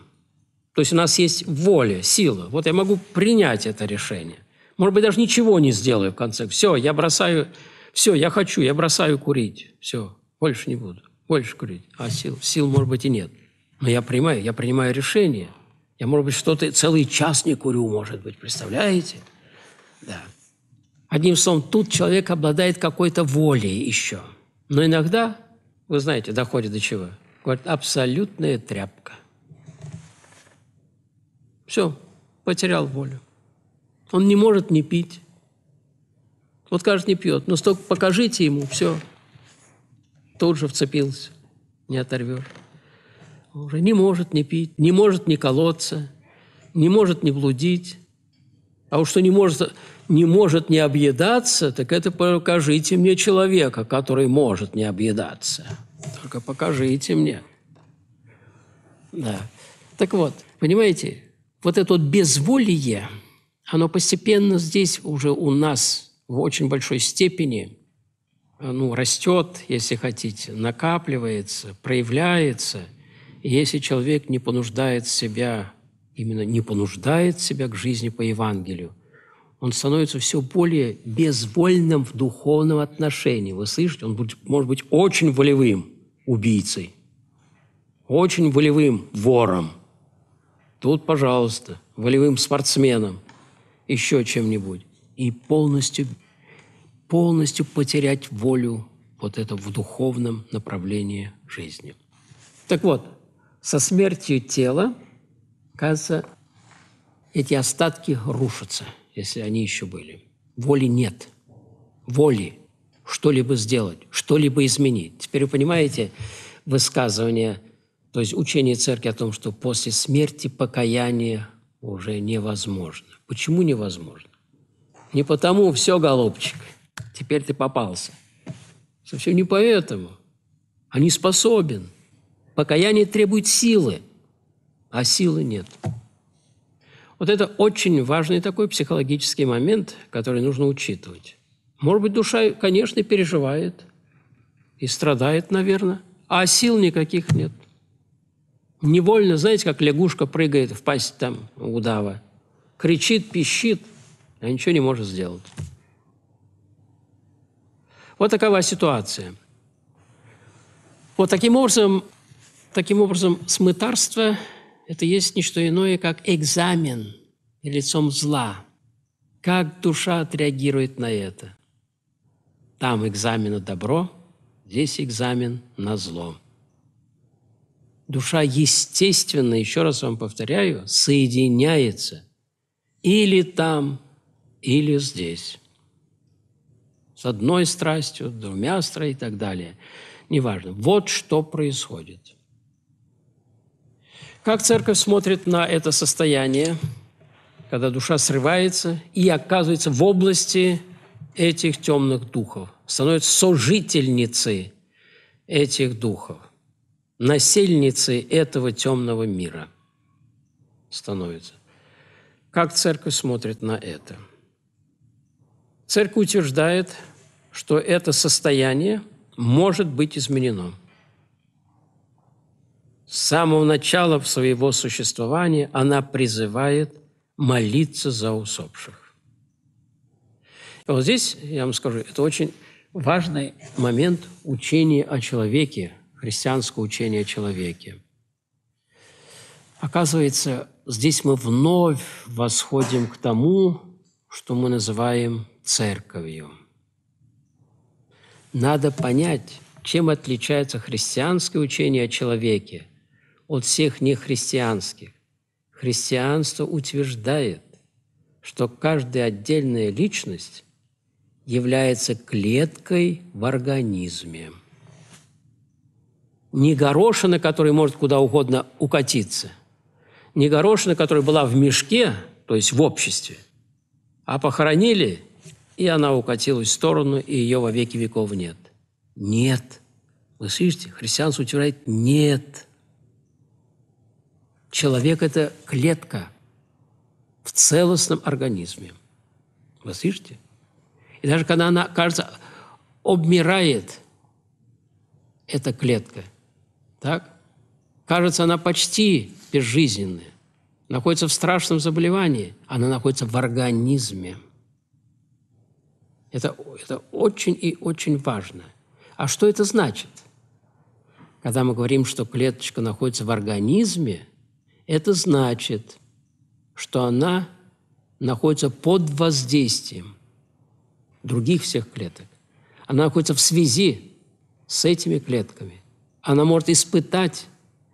то есть у нас есть воля, сила. Вот я могу принять это решение. Может быть, даже ничего не сделаю в конце. Все, я бросаю все, я хочу, я бросаю курить, все, больше не буду, больше курить. А сил, сил может быть, и нет. Но я принимаю, я принимаю решение. Я, может быть, что-то целый час не курю, может быть, представляете? Да. Одним словом, тут человек обладает какой-то волей еще. Но иногда, вы знаете, доходит до чего? Говорит, абсолютная тряпка. Все, потерял волю. Он не может не пить, вот скажет, не пьет. Ну, столько покажите ему, все. Тут же вцепился, не оторвешь. уже не может не пить, не может не колоться, не может не блудить. А уж что не может, не может не объедаться, так это покажите мне человека, который может не объедаться. Только покажите мне. Да. Так вот, понимаете, вот это вот безволие, оно постепенно здесь уже у нас в очень большой степени э, ну, растет, если хотите, накапливается, проявляется. если человек не понуждает себя, именно не понуждает себя к жизни по Евангелию, он становится все более безвольным в духовном отношении. Вы слышите? Он будет, может быть очень волевым убийцей, очень волевым вором. Тут, пожалуйста, волевым спортсменом, еще чем-нибудь и полностью, полностью потерять волю вот это в духовном направлении жизни. Так вот, со смертью тела, кажется, эти остатки рушатся, если они еще были. Воли нет. Воли что-либо сделать, что-либо изменить. Теперь вы понимаете высказывание, то есть учение церкви о том, что после смерти покаяние уже невозможно. Почему невозможно? Не потому все, голубчик, теперь ты попался. Совсем не поэтому. А не способен. Покаяние требует силы, а силы нет. Вот это очень важный такой психологический момент, который нужно учитывать. Может быть, душа, конечно, переживает и страдает, наверное, а сил никаких нет. Невольно, знаете, как лягушка прыгает в пасть там удава, кричит, пищит – а ничего не может сделать. Вот такова ситуация. Вот таким образом, таким образом смытарство – это есть не что иное, как экзамен лицом зла. Как душа отреагирует на это? Там экзамен на добро, здесь экзамен на зло. Душа естественно, еще раз вам повторяю, соединяется или там, или здесь. С одной страстью, двумя страстью и так далее. Неважно. Вот что происходит. Как церковь смотрит на это состояние, когда душа срывается и оказывается в области этих темных духов, становится сожительницей этих духов, насельницей этого темного мира становится. Как церковь смотрит на это? – Церковь утверждает, что это состояние может быть изменено. С самого начала своего существования она призывает молиться за усопших. И вот здесь, я вам скажу, это очень важный момент учения о человеке, христианского учения о человеке. Оказывается, здесь мы вновь восходим к тому, что мы называем церковью. Надо понять, чем отличается христианское учение о человеке от всех нехристианских. Христианство утверждает, что каждая отдельная личность является клеткой в организме. Не горошина, который может куда угодно укатиться, не горошина, которая была в мешке, то есть в обществе, а похоронили – и она укатилась в сторону, и ее во веки веков нет. Нет. Вы слышите? Христианство утверждает «нет». Человек – это клетка в целостном организме. Вы слышите? И даже когда она, кажется, обмирает, эта клетка, так? Кажется, она почти безжизненная, находится в страшном заболевании, она находится в организме – это, это очень и очень важно. А что это значит? Когда мы говорим, что клеточка находится в организме, это значит, что она находится под воздействием других всех клеток. Она находится в связи с этими клетками. Она может испытать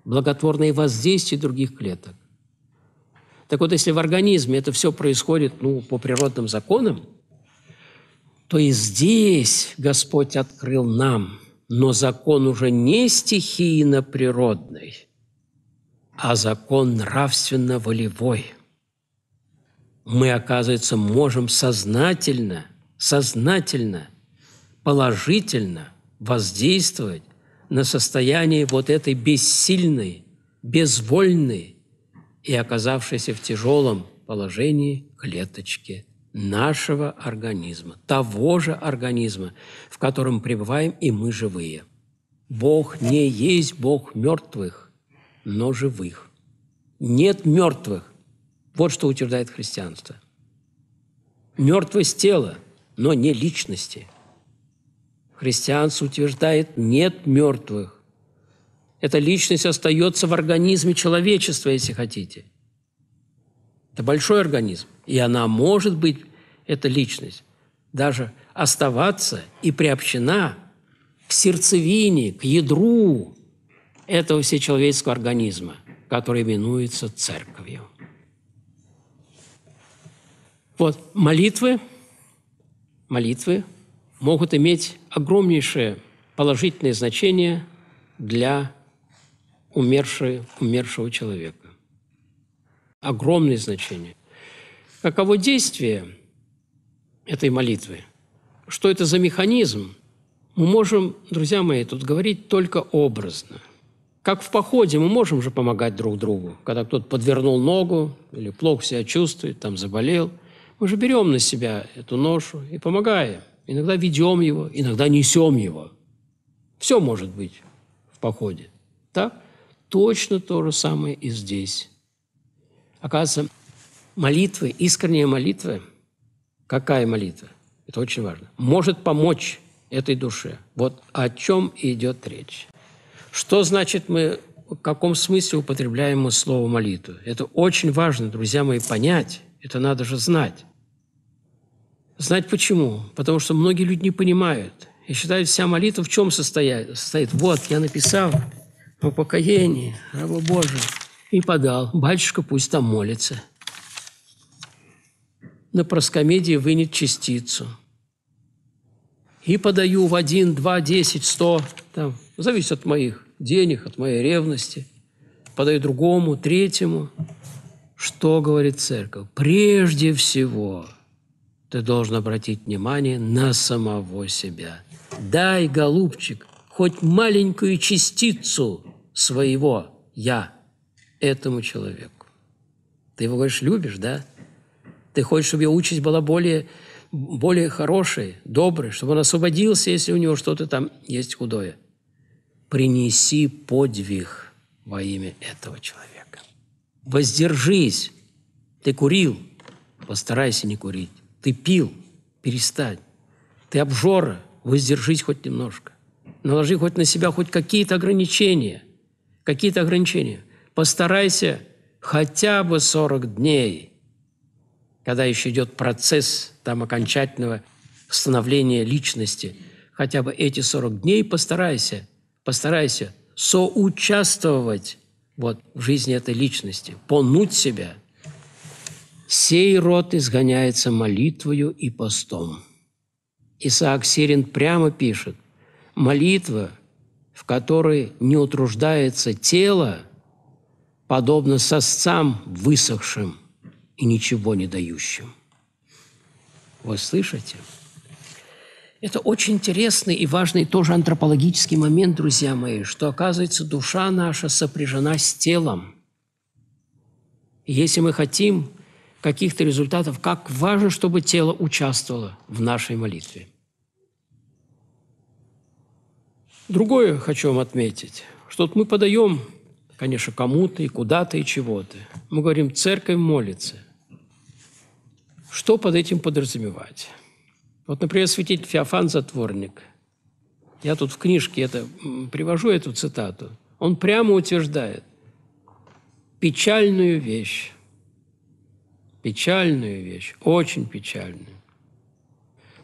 благотворные воздействия других клеток. Так вот, если в организме это все происходит ну, по природным законам – то и здесь Господь открыл нам, но закон уже не стихийно-природный, а закон нравственно-волевой. Мы, оказывается, можем сознательно, сознательно, положительно воздействовать на состояние вот этой бессильной, безвольной и оказавшейся в тяжелом положении клеточки нашего организма, того же организма, в котором пребываем и мы живые. Бог не есть Бог мертвых, но живых. Нет мертвых. Вот что утверждает христианство. Мертвость тела, но не личности. Христианство утверждает, нет мертвых. Эта личность остается в организме человечества, если хотите. Это большой организм. И она может быть, эта личность, даже оставаться и приобщена к сердцевине, к ядру этого всечеловеческого организма, который именуется церковью. Вот молитвы, молитвы могут иметь огромнейшее положительное значение для умершего, умершего человека огромное значение. Каково действие этой молитвы? Что это за механизм? Мы можем, друзья мои, тут говорить только образно. Как в походе мы можем же помогать друг другу. Когда кто-то подвернул ногу или плохо себя чувствует, там заболел, мы же берем на себя эту ношу и помогаем. Иногда ведем его, иногда несем его. Все может быть в походе. Так? Точно то же самое и здесь. Оказывается, молитвы, искренняя молитва, какая молитва, это очень важно, может помочь этой душе. Вот о чем идет речь. Что значит мы, в каком смысле употребляем мы слово молитву? Это очень важно, друзья мои, понять. Это надо же знать. Знать почему? Потому что многие люди не понимают и считают, вся молитва в чем состоит. состоит. Вот, я написал в покоении, раба Божия и подал. Батюшка пусть там молится. На проскомедии вынет частицу. И подаю в один, два, десять, сто. Там, зависит от моих денег, от моей ревности. Подаю другому, третьему. Что говорит церковь? Прежде всего ты должен обратить внимание на самого себя. Дай, голубчик, хоть маленькую частицу своего «я» этому человеку. Ты его, говоришь, любишь, да? Ты хочешь, чтобы его участь была более, более хорошей, доброй, чтобы он освободился, если у него что-то там есть худое. Принеси подвиг во имя этого человека. Воздержись. Ты курил, постарайся не курить. Ты пил, перестань. Ты обжора, воздержись хоть немножко. Наложи хоть на себя хоть какие-то ограничения. Какие-то ограничения постарайся хотя бы 40 дней, когда еще идет процесс там окончательного становления личности, хотя бы эти 40 дней постарайся, постарайся соучаствовать вот, в жизни этой личности, понуть себя. Сей род изгоняется молитвою и постом. Исаак Сирин прямо пишет, молитва, в которой не утруждается тело – подобно сосцам высохшим и ничего не дающим. Вы слышите? Это очень интересный и важный тоже антропологический момент, друзья мои, что, оказывается, душа наша сопряжена с телом. И если мы хотим каких-то результатов, как важно, чтобы тело участвовало в нашей молитве. Другое хочу вам отметить, что вот мы подаем Конечно, кому-то и куда-то и чего-то. Мы говорим, церковь молится. Что под этим подразумевать? Вот, например, святитель Феофан Затворник. Я тут в книжке это, привожу эту цитату. Он прямо утверждает печальную вещь. Печальную вещь, очень печальную.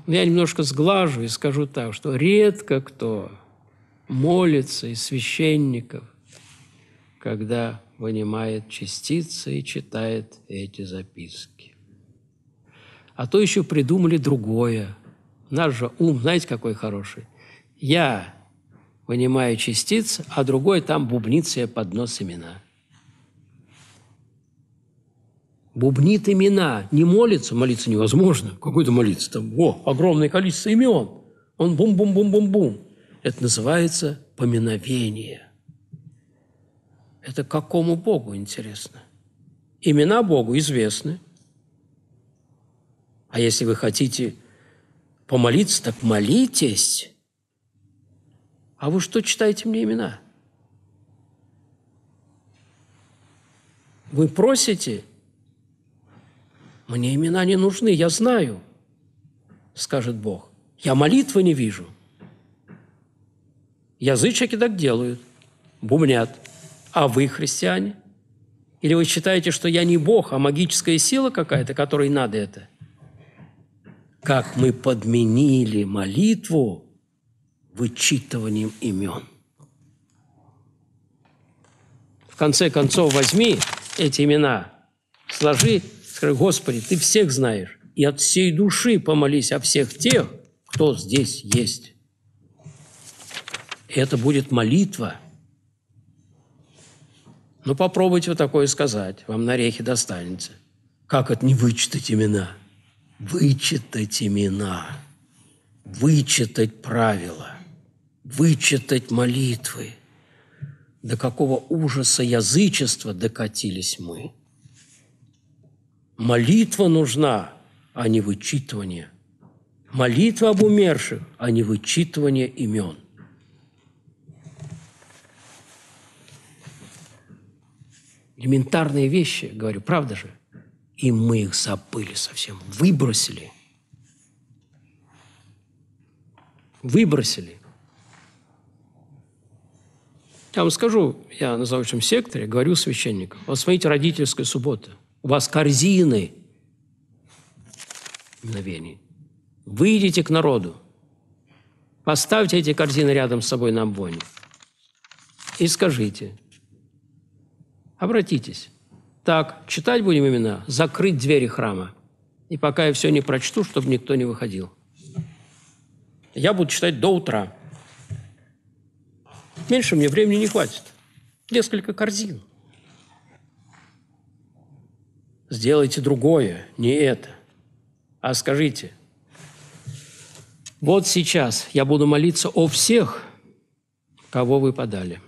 Но я немножко сглажу и скажу так, что редко кто молится из священников когда вынимает частицы и читает эти записки. А то еще придумали другое. Наш же ум, знаете, какой хороший. Я вынимаю частиц, а другой там бубнит себе под нос имена. Бубнит имена, не молится, молиться невозможно. Какой-то молиться там, о, огромное количество имен. Он бум-бум-бум-бум-бум. Это называется поминовение. Это какому Богу, интересно? Имена Богу известны. А если вы хотите помолиться, так молитесь. А вы что читаете мне имена? Вы просите? Мне имена не нужны, я знаю, скажет Бог. Я молитвы не вижу. Язычники так делают, бумнят – а вы христиане? Или вы считаете, что я не Бог, а магическая сила какая-то, которой надо это? Как мы подменили молитву вычитыванием имен. В конце концов, возьми эти имена, сложи, скажи, Господи, Ты всех знаешь, и от всей души помолись о всех тех, кто здесь есть. И это будет молитва – ну, попробуйте вот такое сказать, вам на рехе достанется. Как это не вычитать имена? Вычитать имена, вычитать правила, вычитать молитвы. До какого ужаса язычества докатились мы. Молитва нужна, а не вычитывание. Молитва об умерших, а не вычитывание имен. элементарные вещи, говорю, правда же? И мы их забыли совсем, выбросили. Выбросили. Я вам скажу, я на заочном секторе говорю священникам, вот смотрите, родительская суббота, у вас корзины мгновений. Выйдите к народу, поставьте эти корзины рядом с собой на обвоне и скажите – Обратитесь. Так, читать будем имена, закрыть двери храма. И пока я все не прочту, чтобы никто не выходил. Я буду читать до утра. Меньше мне времени не хватит. Несколько корзин. Сделайте другое, не это. А скажите, вот сейчас я буду молиться о всех, кого вы подали.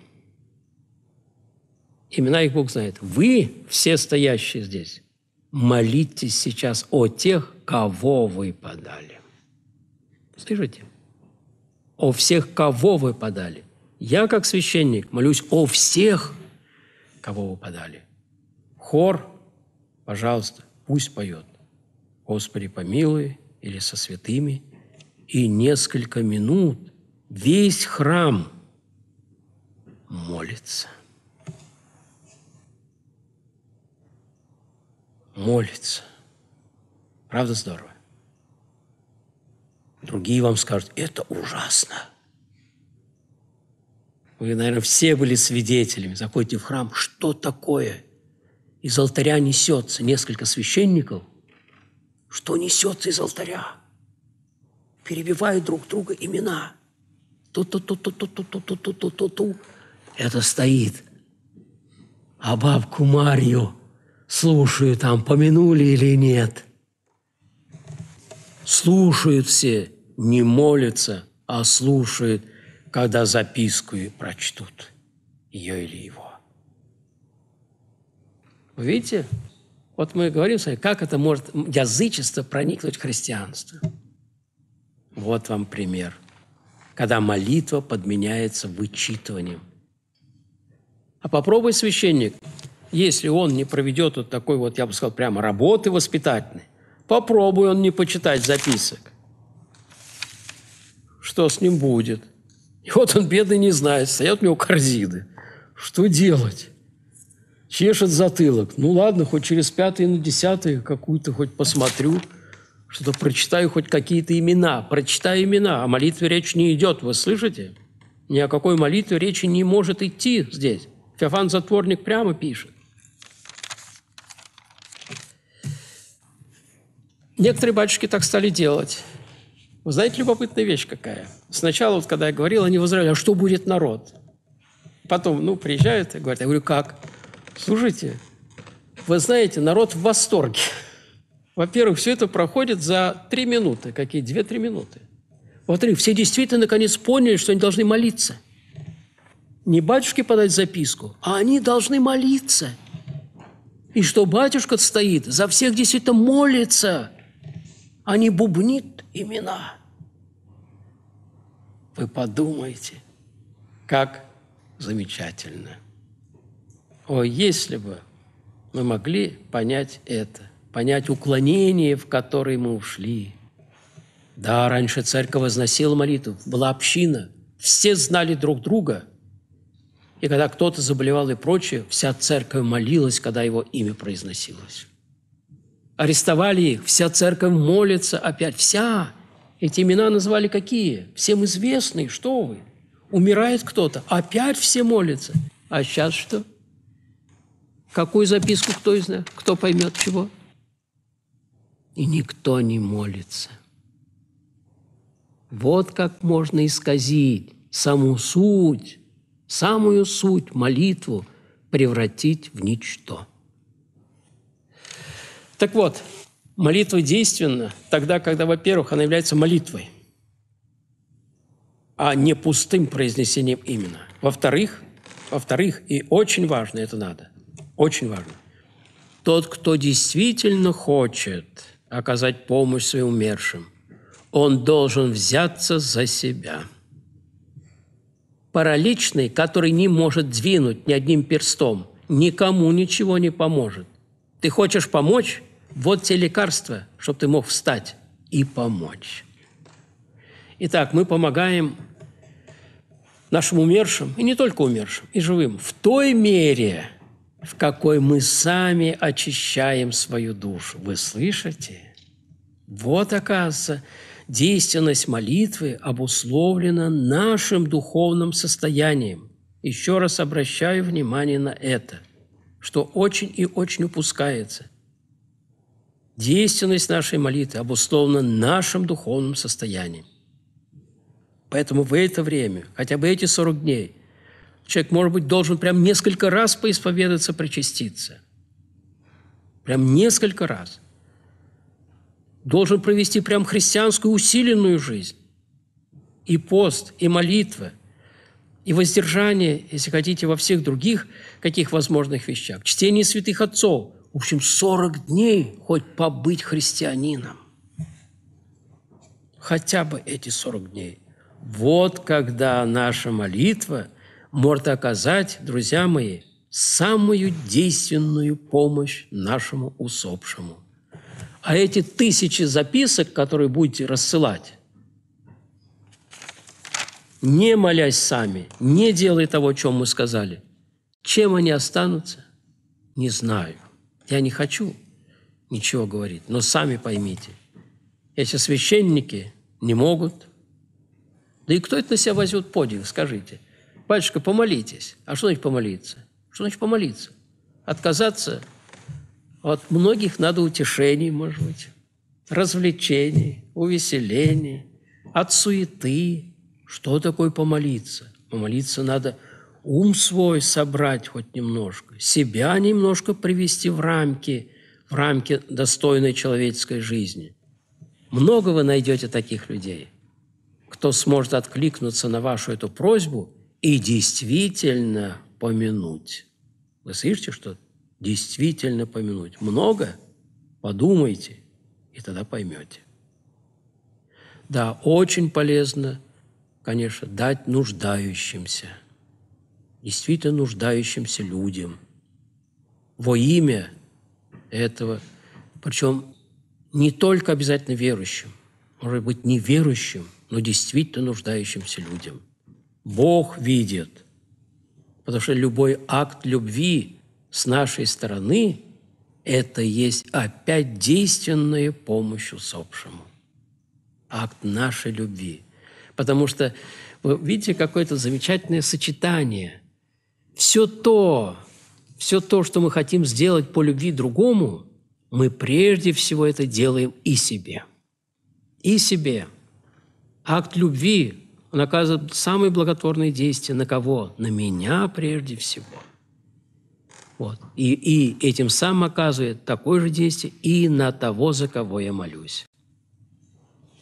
Имена их Бог знает. Вы, все стоящие здесь, молитесь сейчас о тех, кого вы подали. Слышите? О всех, кого вы подали. Я, как священник, молюсь о всех, кого вы подали. Хор, пожалуйста, пусть поет. Господи, помилуй, или со святыми. И несколько минут весь храм молится. молится. Правда здорово? Другие вам скажут, это ужасно. Вы, наверное, все были свидетелями. Заходите в храм, что такое? Из алтаря несется несколько священников. Что несется из алтаря? Перебивают друг друга имена. Ту-ту-ту-ту-ту-ту-ту-ту-ту-ту-ту. Это стоит. А бабку Марию слушаю, там помянули или нет. Слушают все, не молятся, а слушают, когда записку и прочтут, ее или его. Видите? Вот мы говорим с вами, как это может язычество проникнуть в христианство. Вот вам пример. Когда молитва подменяется вычитыванием. А попробуй священник если он не проведет вот такой вот, я бы сказал, прямо работы воспитательной, попробуй он не почитать записок. Что с ним будет? И вот он, бедный, не знает, стоят у него корзины. Что делать? Чешет затылок. Ну ладно, хоть через пятый на десятый какую-то хоть посмотрю, что-то прочитаю хоть какие-то имена. Прочитаю имена, о а молитве речь не идет, вы слышите? Ни о какой молитве речи не может идти здесь. Феофан Затворник прямо пишет. Некоторые батюшки так стали делать. Вы знаете, любопытная вещь какая. Сначала, вот, когда я говорил, они возражали: а что будет народ? Потом, ну, приезжают и говорят, я говорю, как? Слушайте, вы знаете, народ в восторге. Во-первых, все это проходит за три минуты, какие две-три минуты. Во-вторых, все действительно наконец поняли, что они должны молиться. Не батюшке подать записку, а они должны молиться. И что батюшка стоит, за всех действительно молится – а не бубнит имена. Вы подумайте, как замечательно. О, если бы мы могли понять это, понять уклонение, в которое мы ушли. Да, раньше церковь возносила молитву, была община, все знали друг друга. И когда кто-то заболевал и прочее, вся церковь молилась, когда его имя произносилось арестовали их, вся церковь молится опять, вся. Эти имена назвали какие? Всем известные, что вы. Умирает кто-то, опять все молятся. А сейчас что? Какую записку кто из нас, кто поймет чего? И никто не молится. Вот как можно исказить саму суть, самую суть молитву превратить в ничто. Так вот, молитва действенна тогда, когда, во-первых, она является молитвой, а не пустым произнесением именно. Во-вторых, во-вторых, и очень важно это надо, очень важно, тот, кто действительно хочет оказать помощь своим умершим, он должен взяться за себя. Параличный, который не может двинуть ни одним перстом, никому ничего не поможет. Ты хочешь помочь? вот те лекарства, чтобы ты мог встать и помочь. Итак, мы помогаем нашим умершим, и не только умершим, и живым, в той мере, в какой мы сами очищаем свою душу. Вы слышите? Вот, оказывается, действенность молитвы обусловлена нашим духовным состоянием. Еще раз обращаю внимание на это, что очень и очень упускается – действенность нашей молитвы обусловлена нашим духовным состоянием. Поэтому в это время, хотя бы эти 40 дней, человек, может быть, должен прям несколько раз поисповедаться, причаститься. Прям несколько раз. Должен провести прям христианскую усиленную жизнь. И пост, и молитва, и воздержание, если хотите, во всех других каких возможных вещах. Чтение святых отцов – в общем, 40 дней хоть побыть христианином. Хотя бы эти 40 дней. Вот когда наша молитва может оказать, друзья мои, самую действенную помощь нашему усопшему. А эти тысячи записок, которые будете рассылать, не молясь сами, не делая того, о чем мы сказали, чем они останутся, не знаю. Я не хочу ничего говорить, но сами поймите, если священники не могут, да и кто это на себя возьмет подиум, скажите. Батюшка, помолитесь. А что значит помолиться? Что значит помолиться? Отказаться от многих надо утешений, может быть, развлечений, увеселений, от суеты. Что такое помолиться? Помолиться надо – ум свой собрать хоть немножко, себя немножко привести в рамки, в рамки достойной человеческой жизни. Много вы найдете таких людей, кто сможет откликнуться на вашу эту просьбу и действительно помянуть. Вы слышите, что действительно помянуть? Много? Подумайте, и тогда поймете. Да, очень полезно, конечно, дать нуждающимся – действительно нуждающимся людям во имя этого, причем не только обязательно верующим, может быть, неверующим, но действительно нуждающимся людям. Бог видит, потому что любой акт любви с нашей стороны – это есть опять действенная помощь усопшему. Акт нашей любви. Потому что вы видите какое-то замечательное сочетание – все то, все то, что мы хотим сделать по любви другому, мы прежде всего это делаем и себе. И себе. Акт любви, он оказывает самые благотворные действия на кого? На меня прежде всего. Вот. И, и этим сам оказывает такое же действие и на того, за кого я молюсь.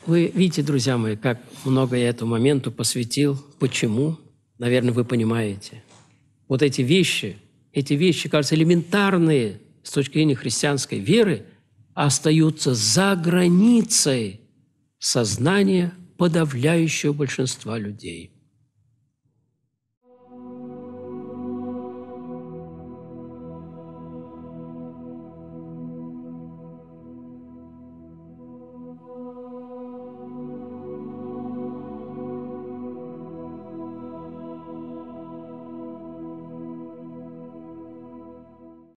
Вы видите, друзья мои, как много я этому моменту посвятил. Почему? Наверное, вы понимаете вот эти вещи, эти вещи, кажется, элементарные с точки зрения христианской веры, остаются за границей сознания подавляющего большинства людей –